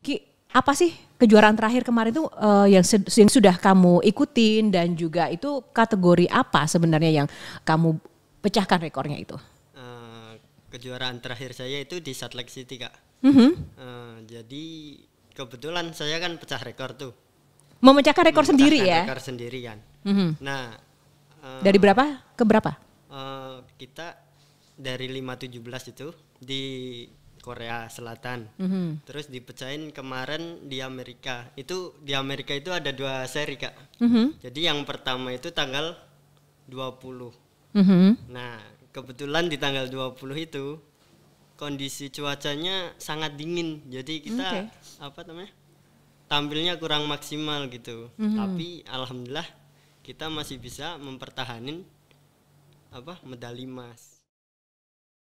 Ki, apa sih kejuaraan terakhir kemarin tuh uh, yang yang sudah kamu ikutin dan juga itu kategori apa sebenarnya yang kamu pecahkan rekornya itu? Uh, kejuaraan terakhir saya itu di Salt Lake City kak. Mm -hmm. uh, jadi kebetulan saya kan pecah rekor tuh. Memecahkan rekor sendiri ya? Rekor sendiri kan. Mm -hmm. Nah. Uh, dari berapa ke berapa? Uh, kita dari 517 itu di Korea Selatan. Mm -hmm. Terus dipecahin kemarin di Amerika. Itu di Amerika itu ada dua seri, Kak. Mm -hmm. Jadi yang pertama itu tanggal 20. Mm -hmm. Nah, kebetulan di tanggal 20 itu kondisi cuacanya sangat dingin. Jadi kita okay. apa namanya? tampilnya kurang maksimal gitu. Mm -hmm. Tapi alhamdulillah kita masih bisa mempertahanin apa medali emas.